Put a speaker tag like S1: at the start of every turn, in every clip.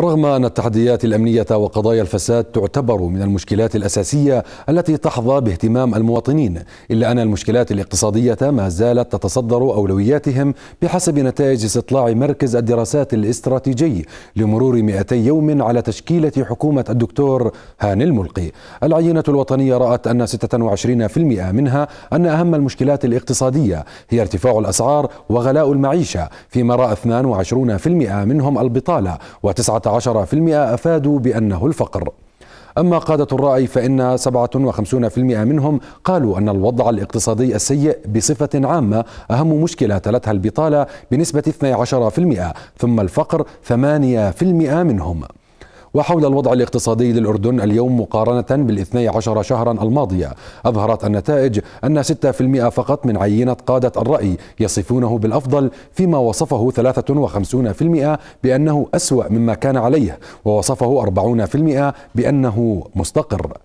S1: رغم أن التحديات الأمنية وقضايا الفساد تعتبر من المشكلات الأساسية التي تحظى باهتمام المواطنين إلا أن المشكلات الاقتصادية ما زالت تتصدر أولوياتهم بحسب نتائج استطلاع مركز الدراسات الاستراتيجي لمرور 200 يوم على تشكيلة حكومة الدكتور هاني الملقي العينة الوطنية رأت أن 26% منها أن أهم المشكلات الاقتصادية هي ارتفاع الأسعار وغلاء المعيشة فيما رأى 22% منهم البطالة و9 17% أفادوا بأنه الفقر أما قادة الرأي فإن 57% منهم قالوا أن الوضع الاقتصادي السيء بصفة عامة أهم مشكلة تلتها البطالة بنسبة 12% ثم الفقر 8% منهم وحول الوضع الاقتصادي للأردن اليوم مقارنة بالاثني عشر شهرا الماضية أظهرت النتائج أن 6% فقط من عينة قادة الرأي يصفونه بالأفضل فيما وصفه 53% بأنه أسوأ مما كان عليه ووصفه 40% بأنه مستقر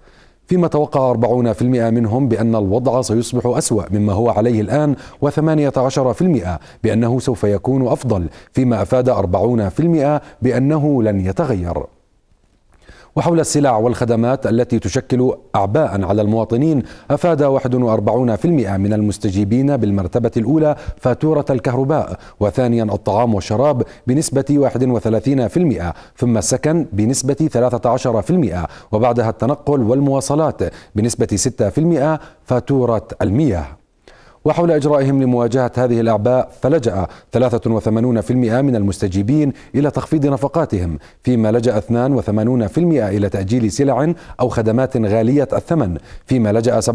S1: فيما توقع 40% منهم بأن الوضع سيصبح أسوأ مما هو عليه الآن و18% بأنه سوف يكون أفضل فيما أفاد 40% بأنه لن يتغير وحول السلع والخدمات التي تشكل أعباء على المواطنين أفاد 41% من المستجيبين بالمرتبة الأولى فاتورة الكهرباء وثانيا الطعام والشراب بنسبة 31% ثم السكن بنسبة 13% وبعدها التنقل والمواصلات بنسبة 6% فاتورة المياه وحول إجرائهم لمواجهة هذه الأعباء فلجأ 83% من المستجيبين إلى تخفيض نفقاتهم فيما لجأ 82% إلى تأجيل سلع أو خدمات غالية الثمن فيما لجأ 57%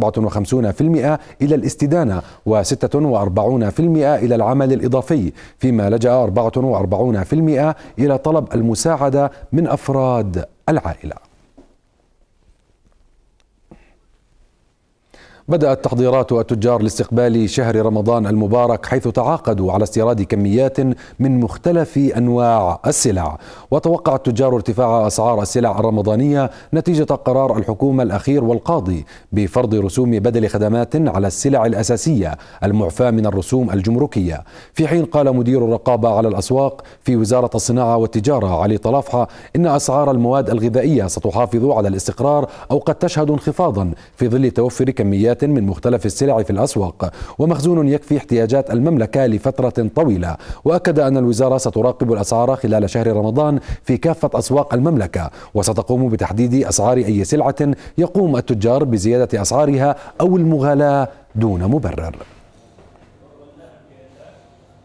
S1: إلى الاستدانة و46% إلى العمل الإضافي فيما لجأ 44% إلى طلب المساعدة من أفراد العائلة بدأت تحضيرات التجار لاستقبال شهر رمضان المبارك حيث تعاقدوا على استيراد كميات من مختلف أنواع السلع وتوقع التجار ارتفاع أسعار السلع الرمضانية نتيجة قرار الحكومة الأخير والقاضي بفرض رسوم بدل خدمات على السلع الأساسية المعفاة من الرسوم الجمركية في حين قال مدير الرقابة على الأسواق في وزارة الصناعة والتجارة علي طلافحة إن أسعار المواد الغذائية ستحافظ على الاستقرار أو قد تشهد انخفاضا في ظل توفر كميات كميات من مختلف السلع في الأسواق ومخزون يكفي احتياجات المملكة لفترة طويلة وأكد أن الوزارة ستراقب الأسعار خلال شهر رمضان في كافة أسواق المملكة وستقوم بتحديد أسعار أي سلعة يقوم التجار بزيادة أسعارها أو المغالاة دون مبرر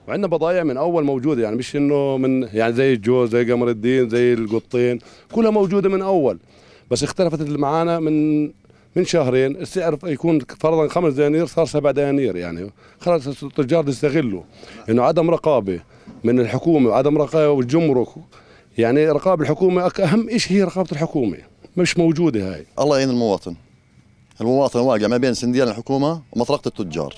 S1: وعندنا بضايع من اول موجوده يعني مش انه من يعني زي الجوز زي قمر الدين زي القطين كلها موجوده من اول بس اختلفت معانا من من شهرين السعر يكون فرضا خمس دنانير صار سبع دنانير يعني خلاص التجار يستغلوا انه عدم رقابه من الحكومه وعدم رقابه والجمرك يعني رقابه الحكومه اهم شيء هي رقابه الحكومه مش موجوده هاي الله يعين المواطن المواطن واقع ما بين سنديان الحكومه ومطرقه التجار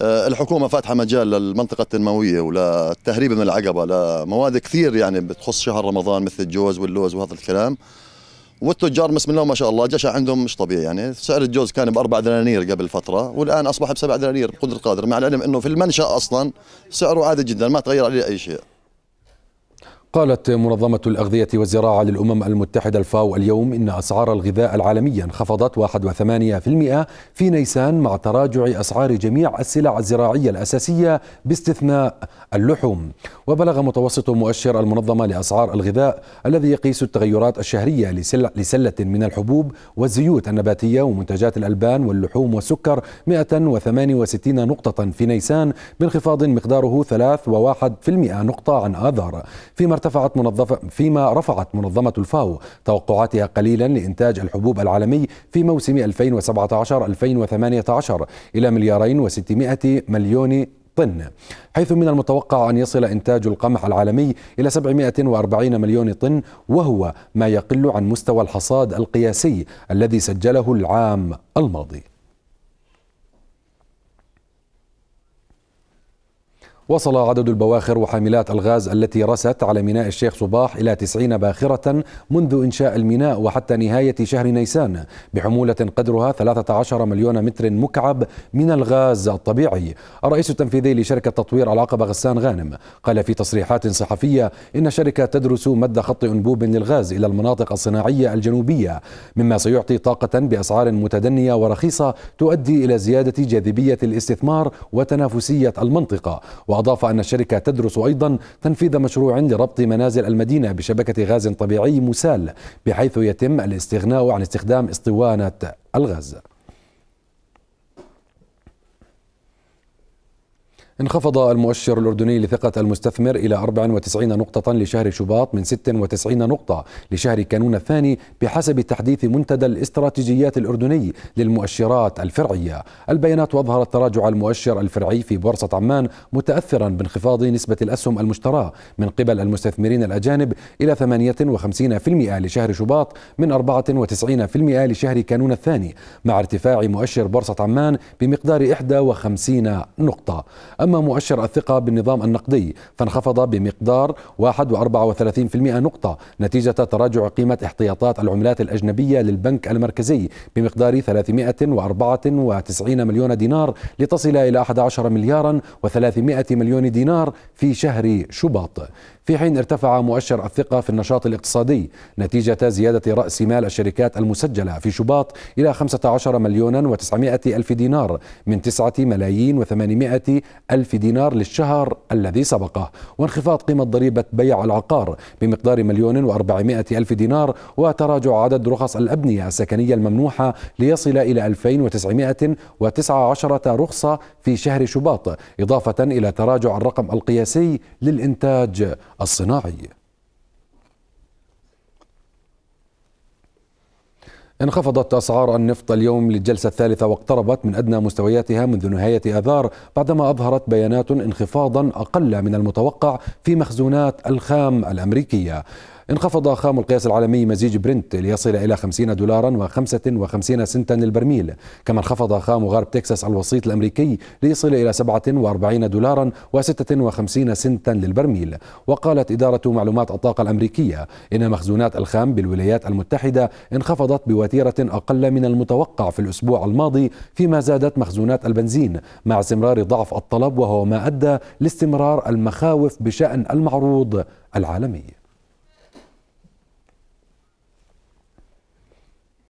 S1: آه، الحكومة فاتحة مجال للمنطقة التنموية وللتهريب من العقبة لمواد كثير يعني بتخص شهر رمضان مثل الجوز واللوز وهذا الكلام والتجار بسم الله ما شاء الله جشع عندهم مش طبيعي يعني سعر الجوز كان باربع دنانير قبل فتره والان اصبح بسبع دنانير بقدر قادر مع العلم انه في المنشا اصلا سعره عادي جدا ما تغير عليه اي شيء قالت منظمة الأغذية والزراعة للأمم المتحدة الفاو اليوم إن أسعار الغذاء العالمية انخفضت 1.8% في نيسان مع تراجع أسعار جميع السلع الزراعية الأساسية باستثناء اللحوم وبلغ متوسط مؤشر المنظمة لأسعار الغذاء الذي يقيس التغيرات الشهرية لسلة من الحبوب والزيوت النباتية ومنتجات الألبان واللحوم والسكر 168 نقطة في نيسان بانخفاض مقداره 3.1% نقطة عن آذار في مرتفع ارتفعت منظفة فيما رفعت منظمة الفاو توقعاتها قليلا لإنتاج الحبوب العالمي في موسم 2017-2018 إلى مليارين و600 مليون طن حيث من المتوقع أن يصل إنتاج القمح العالمي إلى 740 مليون طن وهو ما يقل عن مستوى الحصاد القياسي الذي سجله العام الماضي وصل عدد البواخر وحاملات الغاز التي رست على ميناء الشيخ صباح إلى 90 باخرة منذ إنشاء الميناء وحتى نهاية شهر نيسان بحمولة قدرها 13 مليون متر مكعب من الغاز الطبيعي الرئيس التنفيذي لشركة تطوير العقبة غسان غانم قال في تصريحات صحفية إن الشركة تدرس مد خط أنبوب للغاز إلى المناطق الصناعية الجنوبية مما سيعطي طاقة بأسعار متدنية ورخيصة تؤدي إلى زيادة جاذبية الاستثمار وتنافسية المنطقة وأضاف أن الشركة تدرس أيضا تنفيذ مشروع لربط منازل المدينة بشبكة غاز طبيعي مسال بحيث يتم الاستغناء عن استخدام اسطوانة الغاز انخفض المؤشر الأردني لثقة المستثمر إلى 94 نقطة لشهر شباط من 96 نقطة لشهر كانون الثاني بحسب تحديث منتدى الاستراتيجيات الأردني للمؤشرات الفرعية البيانات أظهرت تراجع المؤشر الفرعي في بورصة عمان متأثرا بانخفاض نسبة الأسهم المشتراة من قبل المستثمرين الأجانب إلى 58% لشهر شباط من 94% لشهر كانون الثاني مع ارتفاع مؤشر بورصة عمان بمقدار 51 نقطة أما مؤشر الثقة بالنظام النقدي فانخفض بمقدار 1.34% نقطة نتيجة تراجع قيمة احتياطات العملات الأجنبية للبنك المركزي بمقدار 394 مليون دينار لتصل إلى 11 مليارا و300 مليون دينار في شهر شباط في حين ارتفع مؤشر الثقة في النشاط الاقتصادي نتيجة زيادة رأس مال الشركات المسجلة في شباط إلى 15 مليون و900 ألف دينار من 9 ملايين و800 ألف دينار للشهر الذي سبقه وانخفاض قيمة ضريبة بيع العقار بمقدار مليون وأربعمائة ألف دينار وتراجع عدد رخص الأبنية السكنية الممنوحة ليصل إلى 2919 رخصة في شهر شباط إضافة إلى تراجع الرقم القياسي للإنتاج الصناعي انخفضت أسعار النفط اليوم للجلسة الثالثة واقتربت من أدنى مستوياتها منذ نهاية آذار بعدما أظهرت بيانات انخفاضا أقل من المتوقع في مخزونات الخام الأمريكية انخفض خام القياس العالمي مزيج برنت ليصل إلى 50 دولارا و55 سنتا للبرميل كما انخفض خام غرب تكساس الوسيط الأمريكي ليصل إلى 47 دولارا و56 سنتا للبرميل وقالت إدارة معلومات الطاقة الأمريكية إن مخزونات الخام بالولايات المتحدة انخفضت بوتيرة أقل من المتوقع في الأسبوع الماضي فيما زادت مخزونات البنزين مع استمرار ضعف الطلب وهو ما أدى لاستمرار المخاوف بشأن المعروض العالمي